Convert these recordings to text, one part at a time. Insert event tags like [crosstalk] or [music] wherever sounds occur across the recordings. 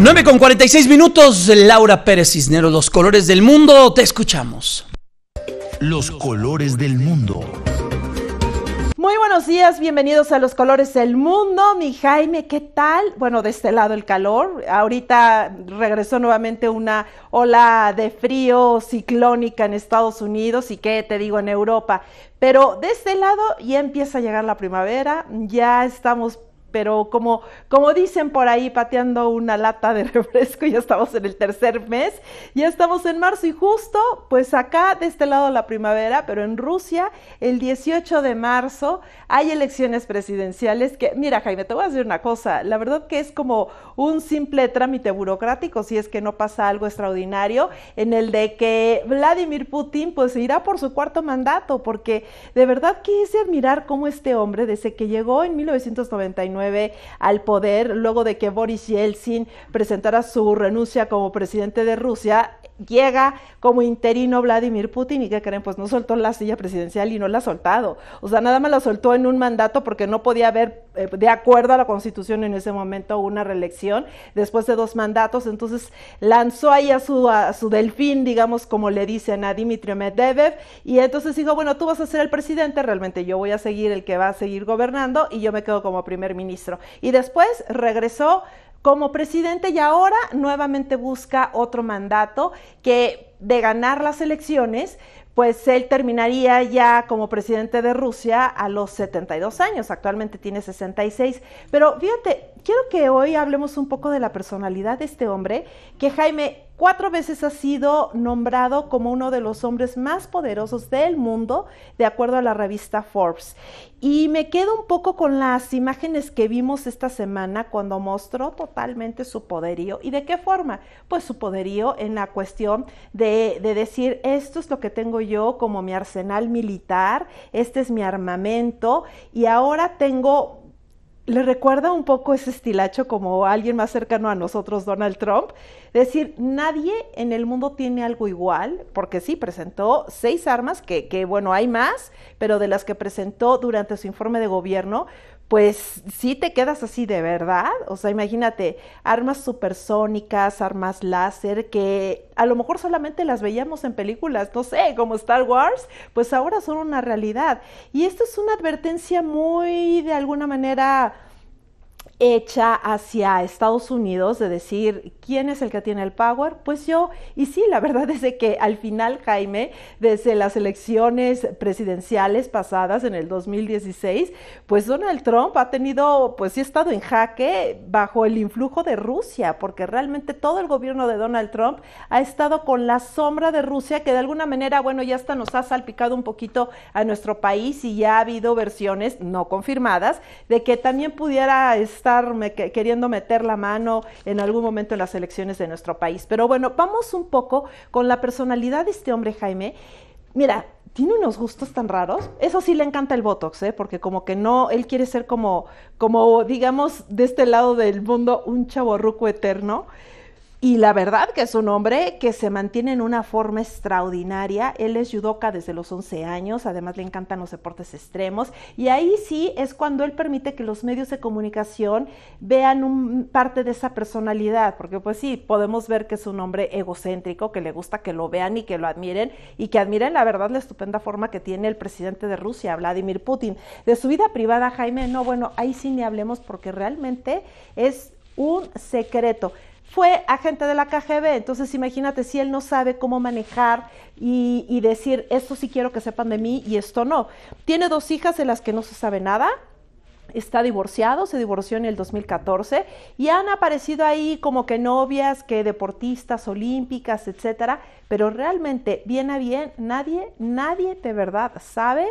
9 con 46 minutos, Laura Pérez Cisneros, Los Colores del Mundo, te escuchamos. Los Colores del Mundo. Muy buenos días, bienvenidos a Los Colores del Mundo. Mi Jaime, ¿qué tal? Bueno, de este lado el calor. Ahorita regresó nuevamente una ola de frío ciclónica en Estados Unidos y qué te digo en Europa. Pero de este lado ya empieza a llegar la primavera, ya estamos pero como, como dicen por ahí, pateando una lata de [laughs] refresco, ya estamos en el tercer mes, ya estamos en marzo y justo, pues acá de este lado la primavera, pero en Rusia, el 18 de marzo hay elecciones presidenciales que, mira Jaime, te voy a decir una cosa, la verdad que es como un simple trámite burocrático, si es que no pasa algo extraordinario, en el de que Vladimir Putin pues irá por su cuarto mandato, porque de verdad quise admirar cómo este hombre, desde que llegó en 1999, al poder luego de que Boris Yeltsin presentara su renuncia como presidente de Rusia llega como interino Vladimir Putin y que creen, pues no soltó la silla presidencial y no la ha soltado. O sea, nada más la soltó en un mandato porque no podía haber, eh, de acuerdo a la constitución en ese momento, una reelección después de dos mandatos. Entonces lanzó ahí a su, a su delfín, digamos, como le dicen a Dmitry Medvedev. Y entonces dijo, bueno, tú vas a ser el presidente, realmente yo voy a seguir el que va a seguir gobernando y yo me quedo como primer ministro. Y después regresó como presidente y ahora nuevamente busca otro mandato que de ganar las elecciones, pues él terminaría ya como presidente de Rusia a los 72 años, actualmente tiene 66. Pero fíjate, quiero que hoy hablemos un poco de la personalidad de este hombre, que Jaime cuatro veces ha sido nombrado como uno de los hombres más poderosos del mundo, de acuerdo a la revista Forbes. Y me quedo un poco con las imágenes que vimos esta semana cuando mostró totalmente su poderío. ¿Y de qué forma? Pues su poderío en la cuestión de, de decir, esto es lo que tengo yo como mi arsenal militar, este es mi armamento y ahora tengo le recuerda un poco ese estilacho como alguien más cercano a nosotros, Donald Trump. Decir, nadie en el mundo tiene algo igual, porque sí, presentó seis armas, que, que bueno, hay más, pero de las que presentó durante su informe de gobierno, pues sí te quedas así de verdad. O sea, imagínate, armas supersónicas, armas láser, que a lo mejor solamente las veíamos en películas, no sé, como Star Wars, pues ahora son una realidad. Y esto es una advertencia muy, de alguna manera, hecha hacia Estados Unidos de decir quién es el que tiene el power, pues yo, y sí, la verdad [laughs] es de que al final, Jaime, desde las elecciones presidenciales pasadas en el 2016, pues Donald Trump ha tenido, pues sí, estado en jaque bajo el influjo de Rusia, porque realmente todo el gobierno de Donald Trump ha estado con la sombra de Rusia, que de alguna manera, bueno, ya hasta nos ha salpicado un poquito a nuestro país y ya ha habido versiones no confirmadas de que también pudiera estar queriendo meter la mano en algún momento en las elecciones de nuestro país. Pero bueno, vamos un poco con la personalidad de este hombre, Jaime. Mira, tiene unos gustos tan raros. Eso sí le encanta el Botox, ¿eh? porque como que no, él quiere ser como, como, digamos, de este lado del mundo, un chaborruco eterno. Y la verdad que es un hombre que se mantiene en una forma extraordinaria. Él es judoka desde los 11 años, además le encantan los deportes extremos. Y ahí sí es cuando él permite que los medios de comunicación vean un, parte de esa personalidad, porque pues sí, podemos ver que es un hombre egocéntrico, que le gusta que lo vean y que lo admiren, y que admiren la verdad la estupenda forma que tiene el presidente de Rusia, Vladimir Putin. De su vida privada, Jaime, no, bueno, ahí sí ni hablemos porque realmente es un secreto fue agente de la KGB, entonces imagínate si él no sabe cómo manejar y, decir, esto sí quiero que sepan de mí y esto no. Tiene dos hijas de las que no se sabe nada, está divorciado, se divorció en el 2014 y han aparecido ahí como que novias, que deportistas olímpicas, etcétera, pero realmente bien a bien nadie, nadie de verdad sabe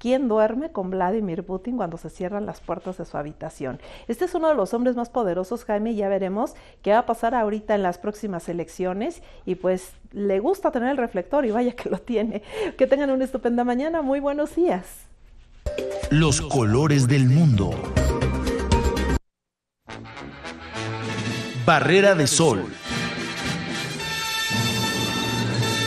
¿Quién duerme con Vladimir Putin cuando se cierran las puertas de su habitación? Este es uno de los hombres más poderosos, Jaime, ya veremos qué va a pasar ahorita en las próximas elecciones. Y pues le gusta tener el reflector y vaya que lo tiene. Que tengan una estupenda mañana, muy buenos días. Los colores del mundo. Barrera de sol